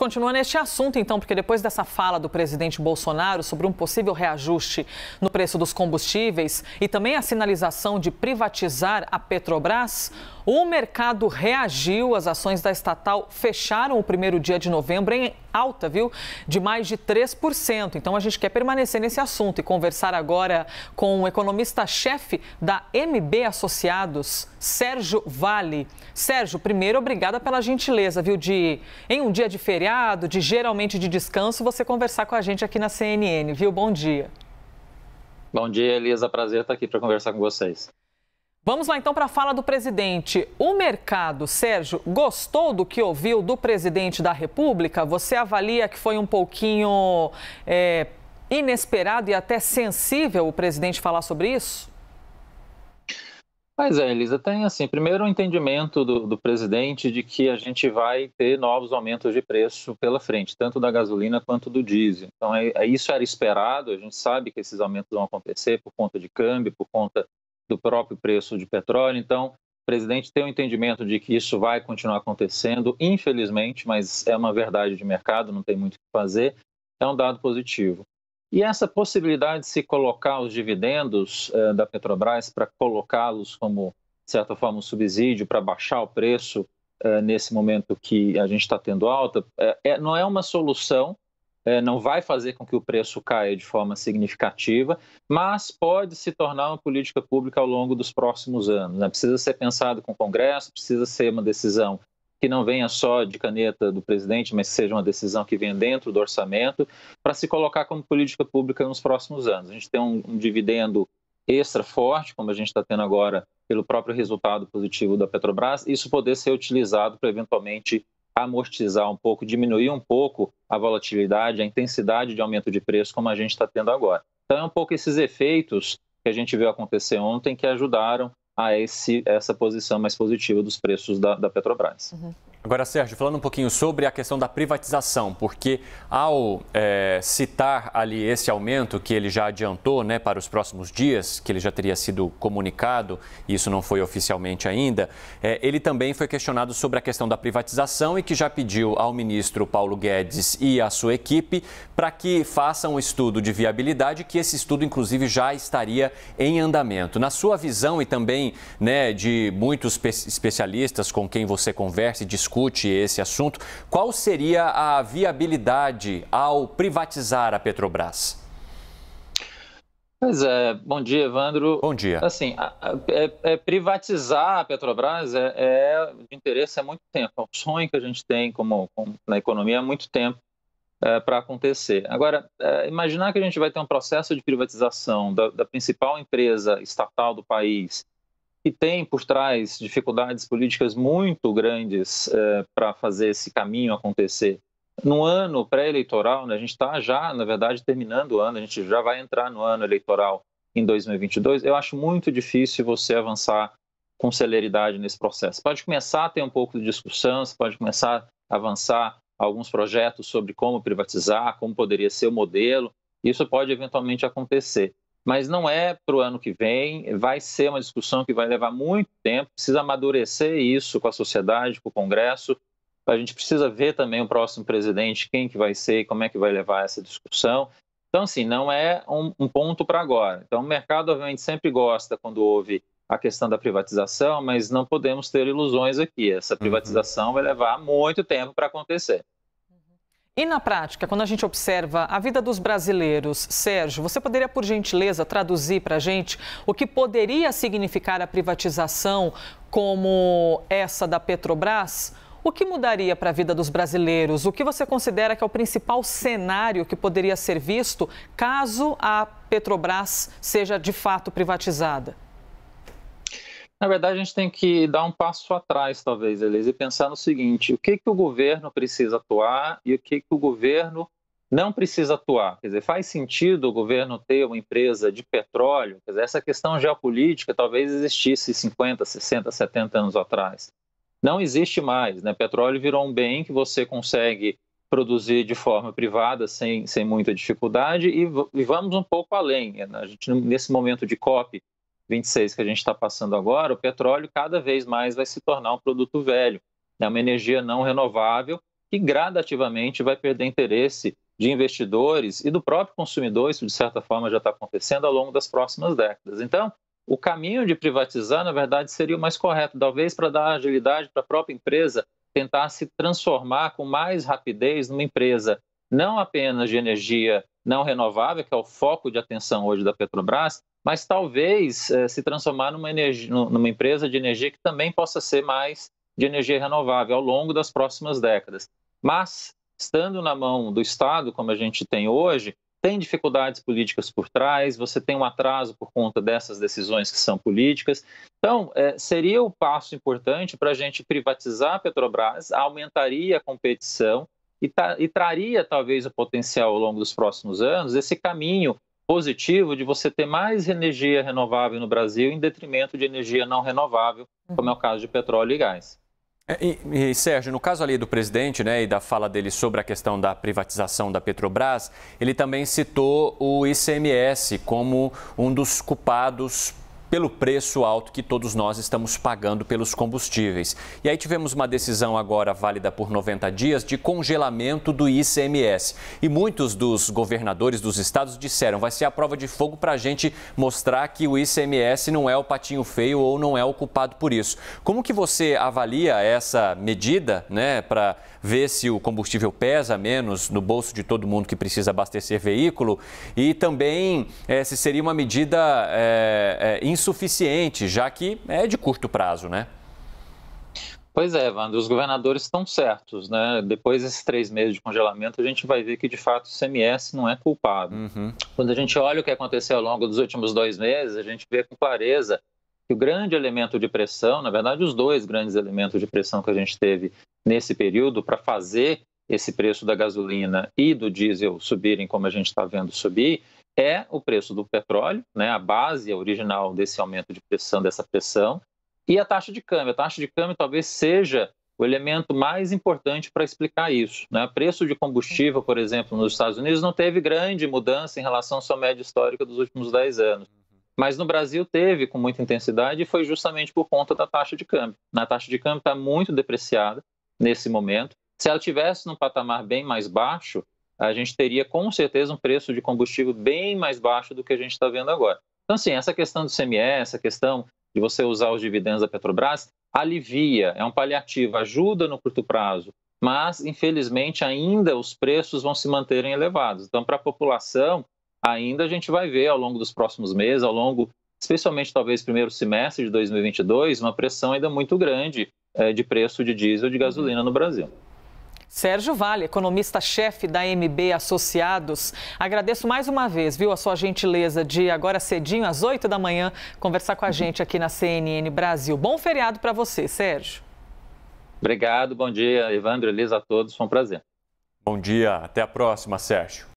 continua neste assunto, então, porque depois dessa fala do presidente Bolsonaro sobre um possível reajuste no preço dos combustíveis e também a sinalização de privatizar a Petrobras, o mercado reagiu. As ações da estatal fecharam o primeiro dia de novembro em alta, viu? De mais de 3%. Então, a gente quer permanecer nesse assunto e conversar agora com o economista-chefe da MB Associados, Sérgio Vale. Sérgio, primeiro, obrigada pela gentileza, viu, de em um dia de feriado feriado, de geralmente de descanso, você conversar com a gente aqui na CNN, viu? Bom dia. Bom dia, Elisa. Prazer estar aqui para conversar com vocês. Vamos lá então para a fala do presidente. O mercado, Sérgio, gostou do que ouviu do presidente da República? Você avalia que foi um pouquinho é, inesperado e até sensível o presidente falar sobre isso? Mas é, Elisa, tem assim, primeiro o entendimento do, do, presidente de que a gente vai ter novos aumentos de preço pela frente, tanto da gasolina quanto do diesel. Então, é, é, isso era esperado, a gente sabe que esses aumentos vão acontecer por conta de câmbio, por conta do próprio preço de petróleo. Então, o presidente tem o um entendimento de que isso vai continuar acontecendo, infelizmente, mas é uma verdade de mercado, não tem muito o que fazer, é um dado positivo. E essa possibilidade de se colocar os dividendos eh, da Petrobras para colocá-los como, de certa forma, um subsídio para baixar o preço eh, nesse momento que a gente está tendo alta, eh, é, não é uma solução, eh, não vai fazer com que o preço caia de forma significativa, mas pode se tornar uma política pública ao longo dos próximos anos. Né? Precisa ser pensado com o Congresso, precisa ser uma decisão que não venha só de caneta do presidente, mas seja uma decisão que venha dentro do orçamento, para se colocar como política pública nos próximos anos. A gente tem um, um dividendo extra forte, como a gente está tendo agora pelo próprio resultado positivo da Petrobras, isso poder ser utilizado para eventualmente amortizar um pouco, diminuir um pouco a volatilidade, a intensidade de aumento de preço, como a gente está tendo agora. Então, é um pouco esses efeitos que a gente viu acontecer ontem que ajudaram a esse, essa posição mais positiva dos preços da, da Petrobras. Uhum. Agora, Sérgio, falando um pouquinho sobre a questão da privatização, porque ao é, citar ali esse aumento que ele já adiantou né, para os próximos dias, que ele já teria sido comunicado, e isso não foi oficialmente ainda, é, ele também foi questionado sobre a questão da privatização e que já pediu ao ministro Paulo Guedes e à sua equipe para que façam um estudo de viabilidade, que esse estudo, inclusive, já estaria em andamento. Na sua visão e também né, de muitos especialistas com quem você conversa e discute, discute esse assunto. Qual seria a viabilidade ao privatizar a Petrobras? Pois é, bom dia, Evandro. Bom dia. Assim, é, é privatizar a Petrobras é, é, de interesse há muito tempo, é um sonho que a gente tem como, como na economia há muito tempo é, para acontecer. Agora, é, imaginar que a gente vai ter um processo de privatização da, da principal empresa estatal do país que tem por trás dificuldades políticas muito grandes é, para fazer esse caminho acontecer. No ano pré-eleitoral, né, a gente está já, na verdade, terminando o ano, a gente já vai entrar no ano eleitoral em 2022. Eu acho muito difícil você avançar com celeridade nesse processo. Pode começar a ter um pouco de discussão, você pode começar a avançar alguns projetos sobre como privatizar, como poderia ser o modelo. Isso pode eventualmente acontecer mas não é para o ano que vem. Vai ser uma discussão que vai levar muito tempo, precisa amadurecer isso com a sociedade, com o Congresso. A gente precisa ver também o próximo presidente, quem que vai ser, como é que vai levar essa discussão. Então, assim, não é um, um ponto para agora. Então, o mercado, obviamente, sempre gosta quando houve a questão da privatização, mas não podemos ter ilusões aqui. Essa uhum. privatização uhum. vai levar muito tempo para acontecer. E na prática, quando a gente observa a vida dos brasileiros, Sérgio, você poderia, por gentileza, traduzir para a gente o que poderia significar a privatização como essa da Petrobras? O que mudaria para a vida dos brasileiros? O que você considera que é o principal cenário que poderia ser visto caso a Petrobras seja de fato privatizada? Na verdade, a gente tem que dar um passo atrás, talvez, Elise, e pensar no seguinte: o que, que o governo precisa atuar e o que, que o governo não precisa atuar. Quer dizer, faz sentido o governo ter uma empresa de petróleo? Quer dizer, essa questão geopolítica talvez existisse 50, 60, 70 anos atrás. Não existe mais, né? Petróleo virou um bem que você consegue produzir de forma privada sem, sem muita dificuldade e, e vamos um pouco além. Né? A gente, nesse momento de COP, 26 que a gente está passando agora, o petróleo cada vez mais vai se tornar um produto velho, é uma energia não renovável que gradativamente vai perder interesse de investidores e do próprio consumidor, isso de certa forma já está acontecendo ao longo das próximas décadas. Então, o caminho de privatizar, na verdade, seria o mais correto, talvez para dar agilidade para a própria empresa tentar se transformar com mais rapidez numa empresa não apenas de energia não renovável, que é o foco de atenção hoje da Petrobras, mas talvez é, se transformar numa, energia, numa empresa de energia que também possa ser mais de energia renovável ao longo das próximas décadas. Mas, estando na mão do Estado, como a gente tem hoje, tem dificuldades políticas por trás, você tem um atraso por conta dessas decisões que são políticas. Então, é, seria o um passo importante para a gente privatizar a Petrobras, aumentaria a competição e, tra e traria, talvez, o potencial ao longo dos próximos anos, esse caminho positivo de você ter mais energia renovável no Brasil em detrimento de energia não renovável, uhum. como é o caso de petróleo e gás. É, e, e, Sérgio, no caso ali do presidente né, e da fala dele sobre a questão da privatização da Petrobras, ele também citou o ICMS como um dos culpados pelo preço alto que todos nós estamos pagando pelos combustíveis. E aí tivemos uma decisão agora válida por 90 dias de congelamento do ICMS. E muitos dos governadores dos estados disseram: vai ser a prova de fogo para a gente mostrar que o ICMS não é o patinho feio ou não é ocupado culpado por isso. Como que você avalia essa medida, né, para ver se o combustível pesa menos no bolso de todo mundo que precisa abastecer veículo e também é, se seria uma medida é, insuficiente, já que é de curto prazo, né? Pois é, Evandro, os governadores estão certos, né? Depois desses três meses de congelamento, a gente vai ver que de fato o CMS não é culpado. Uhum. Quando a gente olha o que aconteceu ao longo dos últimos dois meses, a gente vê com clareza o grande elemento de pressão, na verdade, os dois grandes elementos de pressão que a gente teve nesse período para fazer esse preço da gasolina e do diesel subirem como a gente está vendo subir, é o preço do petróleo, né, a base original desse aumento de pressão, dessa pressão, e a taxa de câmbio. A taxa de câmbio talvez seja o elemento mais importante para explicar isso. Né? Preço de combustível, por exemplo, nos Estados Unidos não teve grande mudança em relação à sua média histórica dos últimos 10 anos. Mas no Brasil teve com muita intensidade e foi justamente por conta da taxa de câmbio. A taxa de câmbio está muito depreciada nesse momento. Se ela tivesse num patamar bem mais baixo, a gente teria com certeza um preço de combustível bem mais baixo do que a gente está vendo agora. Então, assim, essa questão do CMS, essa questão de você usar os dividendos da Petrobras, alivia, é um paliativo, ajuda no curto prazo, mas infelizmente ainda os preços vão se manterem elevados. Então, para a população, ainda a gente vai ver ao longo dos próximos meses, ao longo, especialmente talvez primeiro semestre de 2022, uma pressão ainda muito grande é, de preço de diesel e de gasolina no Brasil. Sérgio Vale, economista-chefe da MB Associados. Agradeço mais uma vez, viu, a sua gentileza de agora cedinho, às 8 da manhã, conversar com a gente aqui na CNN Brasil. Bom feriado para você, Sérgio. Obrigado, bom dia, Evandro, Elisa, a todos, foi um prazer. Bom dia, até a próxima, Sérgio.